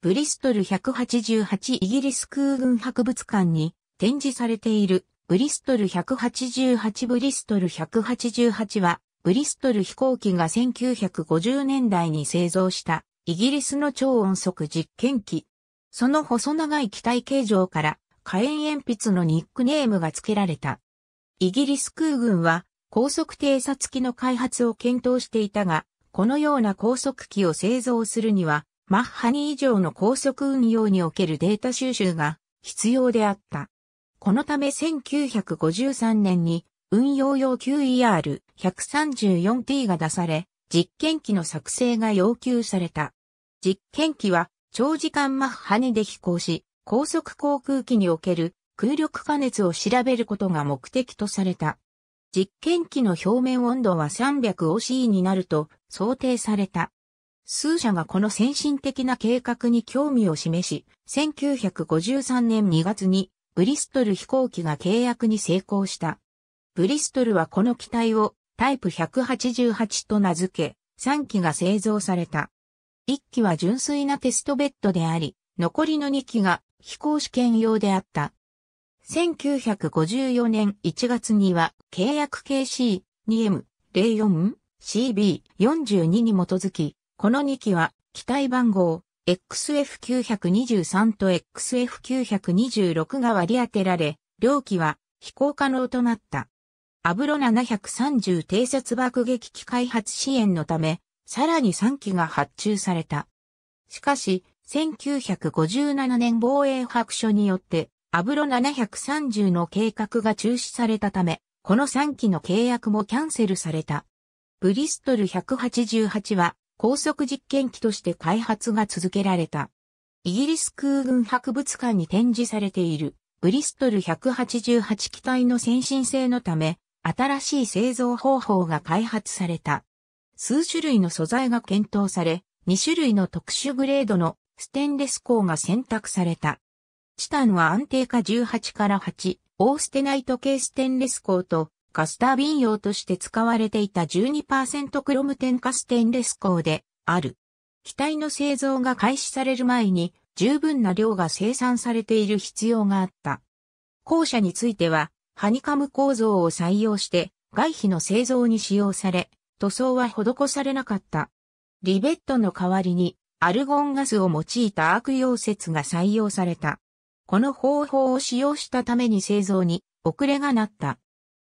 ブリストル188イギリス空軍博物館に展示されているブリストル188ブリストル188はブリストル飛行機が1950年代に製造したイギリスの超音速実験機。その細長い機体形状から火炎鉛筆のニックネームが付けられた。イギリス空軍は高速偵察機の開発を検討していたが、このような高速機を製造するにはマッハ2以上の高速運用におけるデータ収集が必要であった。このため1953年に運用用 QER134T が出され、実験機の作成が要求された。実験機は長時間マッハ2で飛行し、高速航空機における空力加熱を調べることが目的とされた。実験機の表面温度は 300OC になると想定された。数社がこの先進的な計画に興味を示し、1953年2月にブリストル飛行機が契約に成功した。ブリストルはこの機体をタイプ188と名付け、3機が製造された。1機は純粋なテストベッドであり、残りの2機が飛行試験用であった。1954年1月には契約 KC2M04CB42 に基づきこの2機は、機体番号 XF923 と XF926 が割り当てられ、両機は飛行可能となった。アブロ730偵察爆撃機開発支援のため、さらに3機が発注された。しかし、1957年防衛白書によって、アブロ730の計画が中止されたため、この3機の契約もキャンセルされた。ブリストル188は、高速実験機として開発が続けられた。イギリス空軍博物館に展示されているブリストル188機体の先進性のため、新しい製造方法が開発された。数種類の素材が検討され、2種類の特殊グレードのステンレス鋼が選択された。チタンは安定化18から8、オーステナイト系ステンレス鋼とカスター瓶用として使われていた12%クロム添加ステンレス鋼である。機体の製造が開始される前に十分な量が生産されている必要があった。後者については、ハニカム構造を採用して外皮の製造に使用され、塗装は施されなかった。リベットの代わりにアルゴンガスを用いた悪溶接が採用された。この方法を使用したために製造に遅れがなった。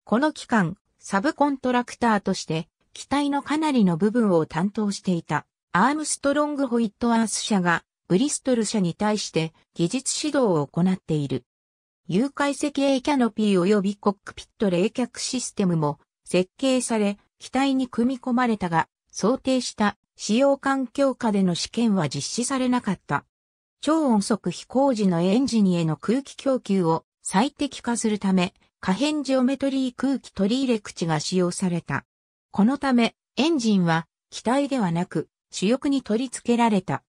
この期間、サブコントラクターとして、機体のかなりの部分を担当していた、アームストロング・ホイット・アース社が、ブリストル社に対して技術指導を行っている。誘拐石英キャノピー及びコックピット冷却システムも設計され、機体に組み込まれたが、想定した使用環境下での試験は実施されなかった。超音速飛行時のエンジニへの空気供給を最適化するため、可変ジオメトリー空気取り入れ口が使用された。このため、エンジンは機体ではなく主翼に取り付けられた。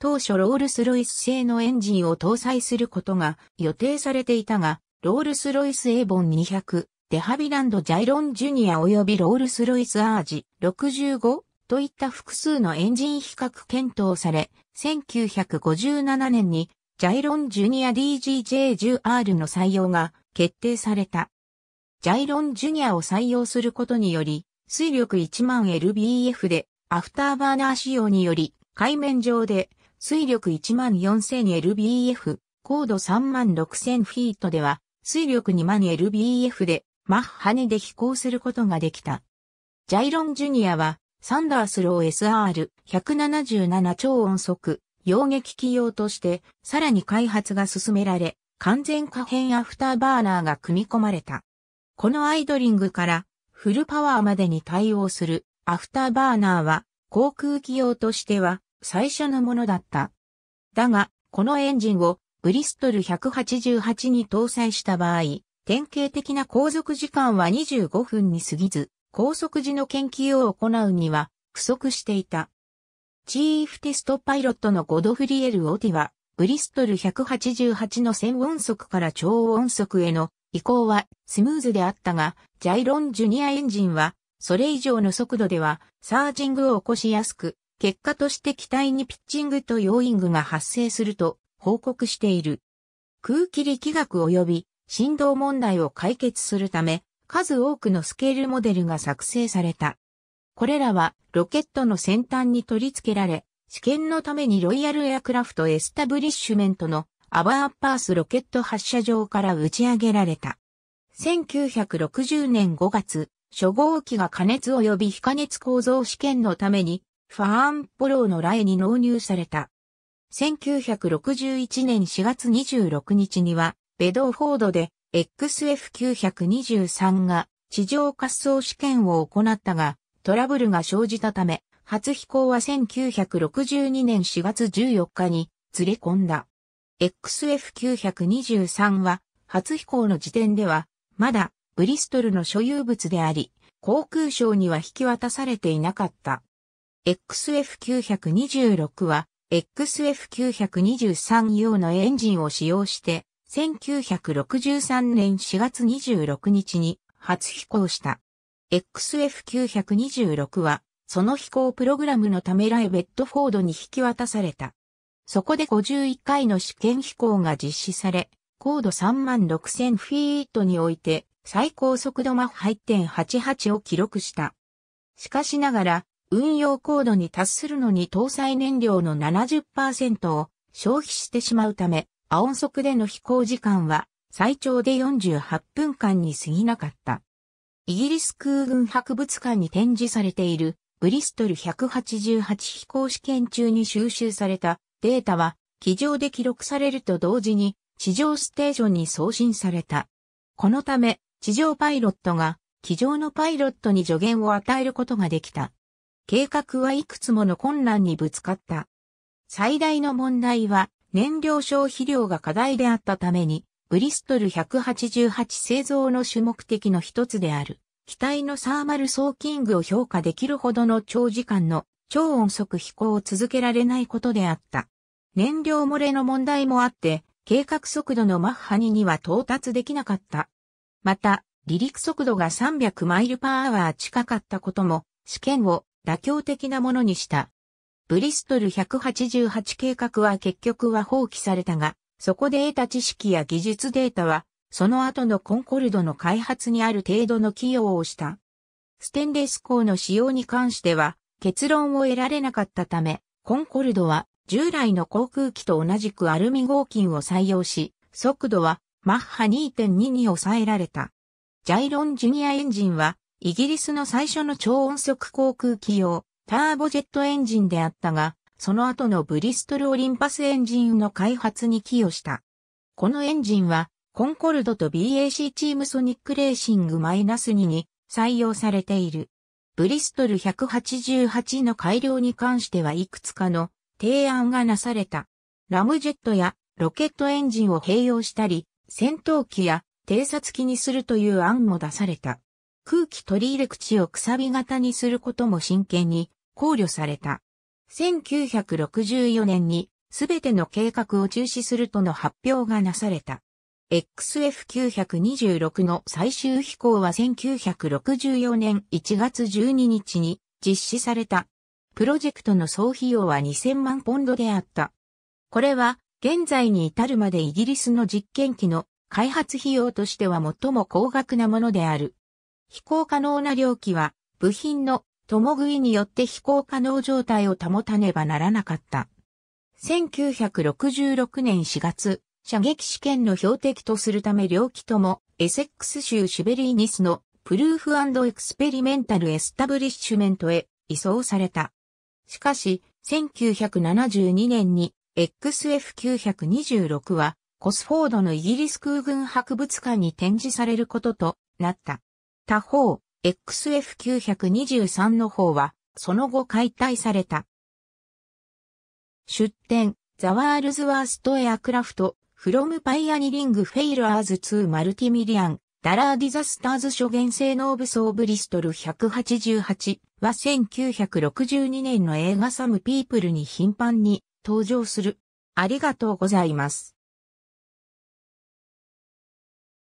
当初ロールスロイス製のエンジンを搭載することが予定されていたが、ロールスロイスエーボン200、デハビランドジャイロンジュニア及びロールスロイスアージ65といった複数のエンジン比較検討され、1957年にジャイロンジュニア DGJ10R の採用が決定された。ジャイロンジュニアを採用することにより、水力1万 LBF で、アフターバーナー仕様により、海面上で、水力1万 4000LBF、高度3万6000フィートでは、水力2万 LBF で、マッハ2で飛行することができた。ジャイロンジュニアは、サンダースロー SR177 超音速、溶撃機用として、さらに開発が進められ、完全可変アフターバーナーが組み込まれた。このアイドリングからフルパワーまでに対応するアフターバーナーは航空機用としては最初のものだった。だが、このエンジンをブリストル188に搭載した場合、典型的な航続時間は25分に過ぎず、高速時の研究を行うには不足していた。チーフテストパイロットのゴドフリエル・オティは、ブリストル188の1000音速から超音速への移行はスムーズであったが、ジャイロンジュニアエンジンは、それ以上の速度では、サージングを起こしやすく、結果として機体にピッチングとヨーイングが発生すると報告している。空気力学及び振動問題を解決するため、数多くのスケールモデルが作成された。これらはロケットの先端に取り付けられ、試験のためにロイヤルエアクラフトエスタブリッシュメントのアバーパースロケット発射場から打ち上げられた。1960年5月、初号機が加熱及び非加熱構造試験のために、ファーンポローのライに納入された。1961年4月26日には、ベドーフォードで XF923 が地上滑走試験を行ったが、トラブルが生じたため、初飛行は1962年4月14日にずれ込んだ。XF923 は初飛行の時点ではまだブリストルの所有物であり、航空省には引き渡されていなかった。XF926 は XF923 用のエンジンを使用して、1963年4月26日に初飛行した。XF926 は、その飛行プログラムのためライベットフォードに引き渡された。そこで51回の試験飛行が実施され、高度36000フィートにおいて最高速度マッハ1.88を記録した。しかしながら、運用高度に達するのに搭載燃料の70%を消費してしまうため、アオン速での飛行時間は最長で48分間に過ぎなかった。イギリス空軍博物館に展示されているブリストル188飛行試験中に収集されたデータは機上で記録されると同時に地上ステーションに送信された。このため地上パイロットが機上のパイロットに助言を与えることができた。計画はいくつもの困難にぶつかった。最大の問題は燃料消費量が課題であったためにブリストル188製造の主目的の一つである。機体のサーマルソーキングを評価できるほどの長時間の超音速飛行を続けられないことであった。燃料漏れの問題もあって、計画速度のマッハ2には到達できなかった。また、離陸速度が300マイルパーアワー近かったことも、試験を妥協的なものにした。ブリストル188計画は結局は放棄されたが、そこで得た知識や技術データは、その後のコンコルドの開発にある程度の寄与をした。ステンレス鋼の使用に関しては、結論を得られなかったため、コンコルドは従来の航空機と同じくアルミ合金を採用し、速度はマッハ2.2に抑えられた。ジャイロンジュニアエンジンは、イギリスの最初の超音速航空機用、ターボジェットエンジンであったが、その後のブリストルオリンパスエンジンの開発に寄与した。このエンジンは、コンコルドと BAC チームソニックレーシング -2 に採用されている。ブリストル188の改良に関してはいくつかの提案がなされた。ラムジェットやロケットエンジンを併用したり、戦闘機や偵察機にするという案も出された。空気取り入れ口をくさび型にすることも真剣に考慮された。1964年にすべての計画を中止するとの発表がなされた。XF926 の最終飛行は1964年1月12日に実施された。プロジェクトの総費用は2000万ポンドであった。これは現在に至るまでイギリスの実験機の開発費用としては最も高額なものである。飛行可能な量機は部品の共食いによって飛行可能状態を保たねばならなかった。1966年4月、射撃試験の標的とするため両機とも、エセックス州シベリーニスのプルーフエクスペリメンタルエスタブリッシュメントへ移送された。しかし、1972年に XF926 はコスフォードのイギリス空軍博物館に展示されることとなった。他方、XF923 の方は、その後解体された。出展、ザワールズワーストエアクラフト、フロムパイアニリングフェイルアーズ2マルティミリアン、ダラーディザスターズ諸元性能武装ブリストル188は1962年の映画サムピープルに頻繁に登場する。ありがとうございます。